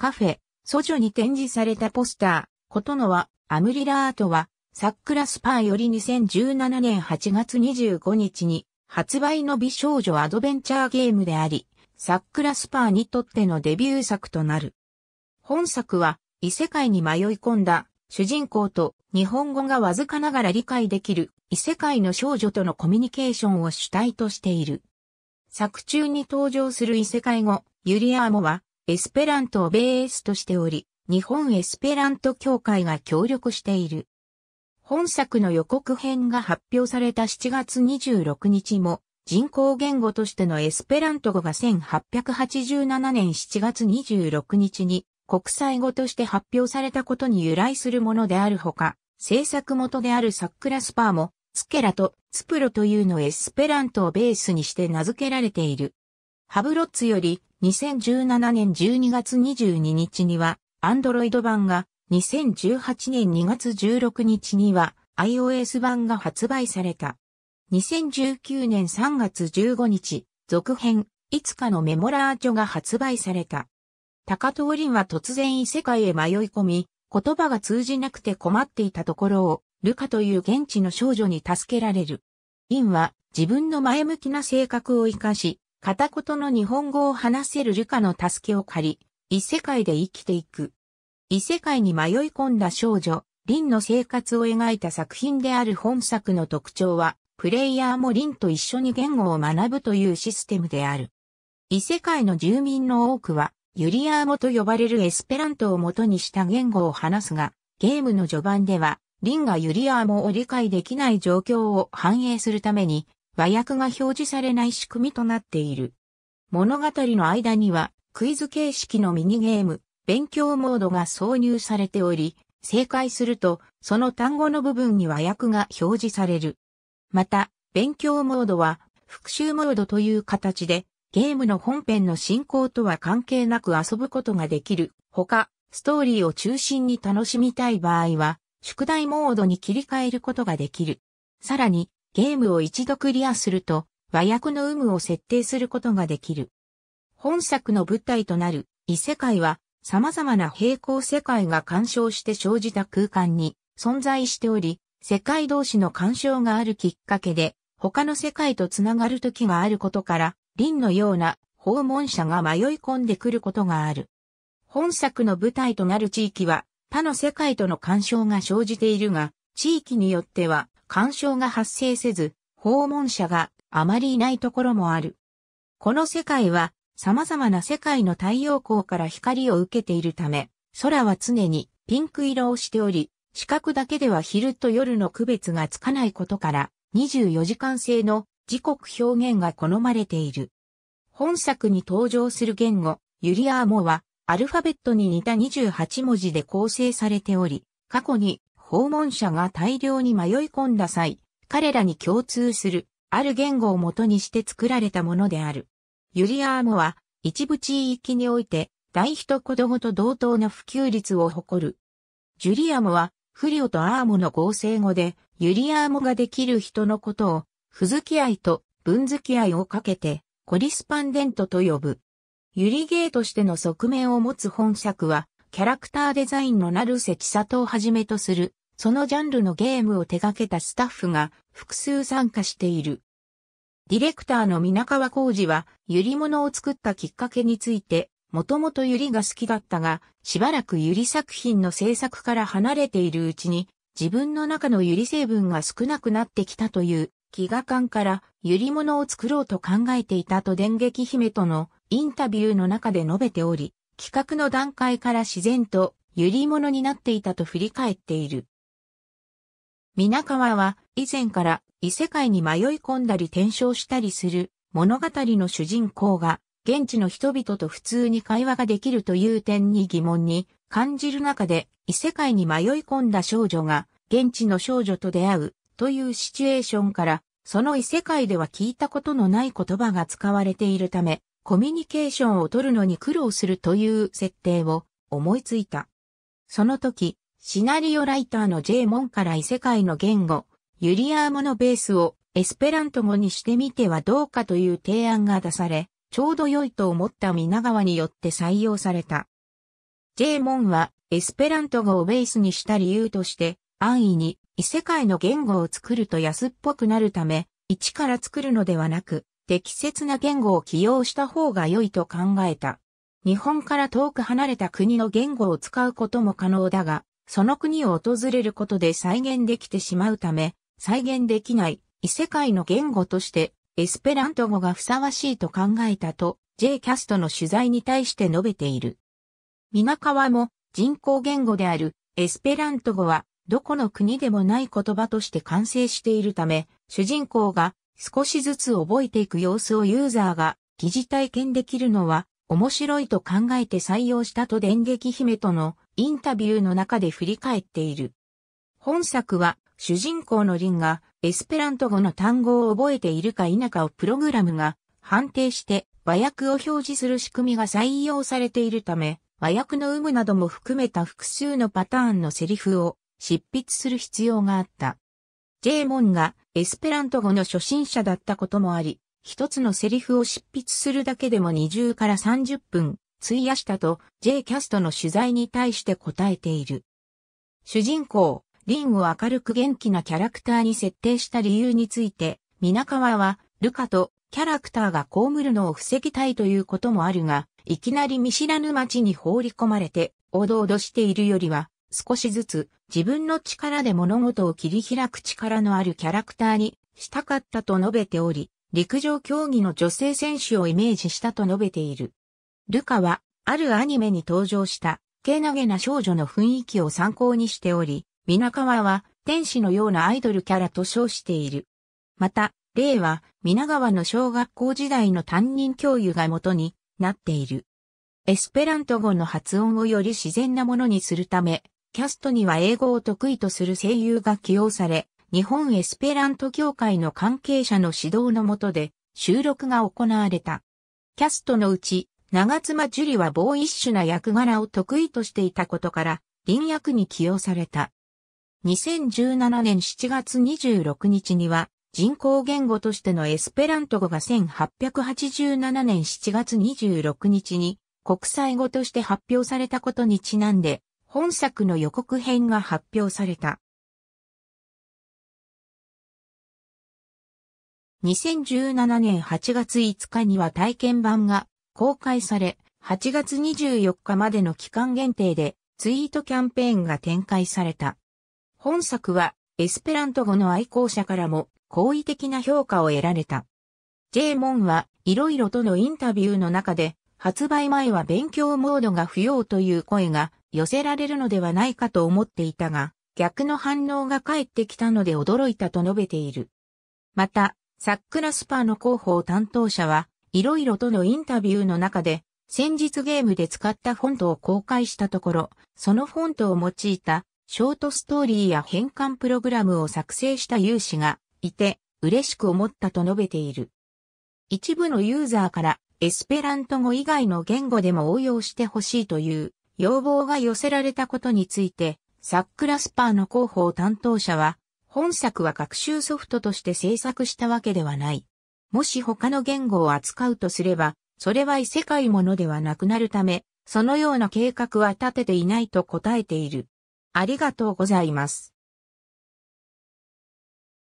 カフェ、ソジョに展示されたポスター、ことのは、アムリラアートは、サックラスパーより2017年8月25日に発売の美少女アドベンチャーゲームであり、サックラスパーにとってのデビュー作となる。本作は異世界に迷い込んだ主人公と日本語がわずかながら理解できる異世界の少女とのコミュニケーションを主体としている。作中に登場する異世界語、ユリアーモはエスペラントをベースとしており、日本エスペラント協会が協力している。本作の予告編が発表された7月26日も、人工言語としてのエスペラント語が1887年7月26日に国際語として発表されたことに由来するものであるほか、制作元であるサックラスパーも、ツケラとツプロというのエスペラントをベースにして名付けられている。ハブロッツより2017年12月22日には Android 版が、2018年2月16日には iOS 版が発売された。2019年3月15日、続編、いつかのメモラーチョが発売された。高藤凛は突然異世界へ迷い込み、言葉が通じなくて困っていたところを、ルカという現地の少女に助けられる。リンは自分の前向きな性格を活かし、片言の日本語を話せるルカの助けを借り、異世界で生きていく。異世界に迷い込んだ少女、リンの生活を描いた作品である本作の特徴は、プレイヤーもリンと一緒に言語を学ぶというシステムである。異世界の住民の多くは、ユリアーモと呼ばれるエスペラントを元にした言語を話すが、ゲームの序盤では、リンがユリアーモを理解できない状況を反映するために、和訳が表示されない仕組みとなっている。物語の間にはクイズ形式のミニゲーム、勉強モードが挿入されており、正解するとその単語の部分に和訳が表示される。また、勉強モードは復習モードという形でゲームの本編の進行とは関係なく遊ぶことができる。他、ストーリーを中心に楽しみたい場合は、宿題モードに切り替えることができる。さらに、ゲームを一度クリアすると、和訳の有無を設定することができる。本作の舞台となる異世界は様々な平行世界が干渉して生じた空間に存在しており、世界同士の干渉があるきっかけで他の世界とつながる時があることから、輪のような訪問者が迷い込んでくることがある。本作の舞台となる地域は他の世界との干渉が生じているが、地域によっては干渉が発生せず、訪問者があまりいないところもある。この世界は様々な世界の太陽光から光を受けているため、空は常にピンク色をしており、視覚だけでは昼と夜の区別がつかないことから24時間制の時刻表現が好まれている。本作に登場する言語、ユリアーモはアルファベットに似た28文字で構成されており、過去に訪問者が大量に迷い込んだ際、彼らに共通する、ある言語を元にして作られたものである。ユリアーモは、一部地域において、大人子供と同等の普及率を誇る。ジュリアムは、フリオとアーモの合成語で、ユリアーモができる人のことを、不付き合いと分付き合いをかけて、コリスパンデントと呼ぶ。ユリゲーとしての側面を持つ本作は、キャラクターデザインの成瀬千里をはじめとする、そのジャンルのゲームを手掛けたスタッフが複数参加している。ディレクターの皆川浩二は、ゆりものを作ったきっかけについて、もともとゆりが好きだったが、しばらくゆり作品の制作から離れているうちに、自分の中のゆり成分が少なくなってきたという、気が感から、ゆりものを作ろうと考えていたと電撃姫とのインタビューの中で述べており、企画の段階から自然と揺り物になっていたと振り返っている。皆川は以前から異世界に迷い込んだり転生したりする物語の主人公が現地の人々と普通に会話ができるという点に疑問に感じる中で異世界に迷い込んだ少女が現地の少女と出会うというシチュエーションからその異世界では聞いたことのない言葉が使われているためコミュニケーションを取るのに苦労するという設定を思いついた。その時、シナリオライターの J モンから異世界の言語、ユリアーモのベースをエスペラント語にしてみてはどうかという提案が出され、ちょうど良いと思った皆川によって採用された。J モンはエスペラント語をベースにした理由として、安易に異世界の言語を作ると安っぽくなるため、一から作るのではなく、適切な言語を起用した方が良いと考えた。日本から遠く離れた国の言語を使うことも可能だが、その国を訪れることで再現できてしまうため、再現できない異世界の言語としてエスペラント語がふさわしいと考えたと J キャストの取材に対して述べている。皆川も人工言語であるエスペラント語はどこの国でもない言葉として完成しているため、主人公が少しずつ覚えていく様子をユーザーが疑似体験できるのは面白いと考えて採用したと電撃姫とのインタビューの中で振り返っている。本作は主人公のリンがエスペラント語の単語を覚えているか否かをプログラムが判定して和訳を表示する仕組みが採用されているため、和訳の有無なども含めた複数のパターンのセリフを執筆する必要があった。ジェーモンがエスペラント語の初心者だったこともあり、一つのセリフを執筆するだけでも20から30分費やしたと J キャストの取材に対して答えている。主人公、リンを明るく元気なキャラクターに設定した理由について、皆川は、ルカとキャラクターが被るのを防ぎたいということもあるが、いきなり見知らぬ街に放り込まれて、おどおどしているよりは、少しずつ自分の力で物事を切り開く力のあるキャラクターにしたかったと述べており、陸上競技の女性選手をイメージしたと述べている。ルカは、あるアニメに登場した、けなげな少女の雰囲気を参考にしており、皆川は、天使のようなアイドルキャラと称している。また、例は、皆川の小学校時代の担任教諭が元になっている。エスペラント語の発音をより自然なものにするため、キャストには英語を得意とする声優が起用され、日本エスペラント協会の関係者の指導のもとで収録が行われた。キャストのうち、長妻樹里はボーイッシュな役柄を得意としていたことから、林役に起用された。2017年7月26日には、人工言語としてのエスペラント語が1887年7月26日に国際語として発表されたことにちなんで、本作の予告編が発表された。2017年8月5日には体験版が公開され、8月24日までの期間限定でツイートキャンペーンが展開された。本作はエスペラント語の愛好者からも好意的な評価を得られた。J モンはいろいろとのインタビューの中で発売前は勉強モードが不要という声が寄せられるのではないかと思っていたが、逆の反応が返ってきたので驚いたと述べている。また、サックラスパーの広報担当者は、いろいろとのインタビューの中で、先日ゲームで使ったフォントを公開したところ、そのフォントを用いたショートストーリーや変換プログラムを作成した有志がいて嬉しく思ったと述べている。一部のユーザーからエスペラント語以外の言語でも応用してほしいという要望が寄せられたことについて、サックラスパーの広報担当者は、本作は学習ソフトとして制作したわけではない。もし他の言語を扱うとすれば、それは異世界ものではなくなるため、そのような計画は立てていないと答えている。ありがとうございます。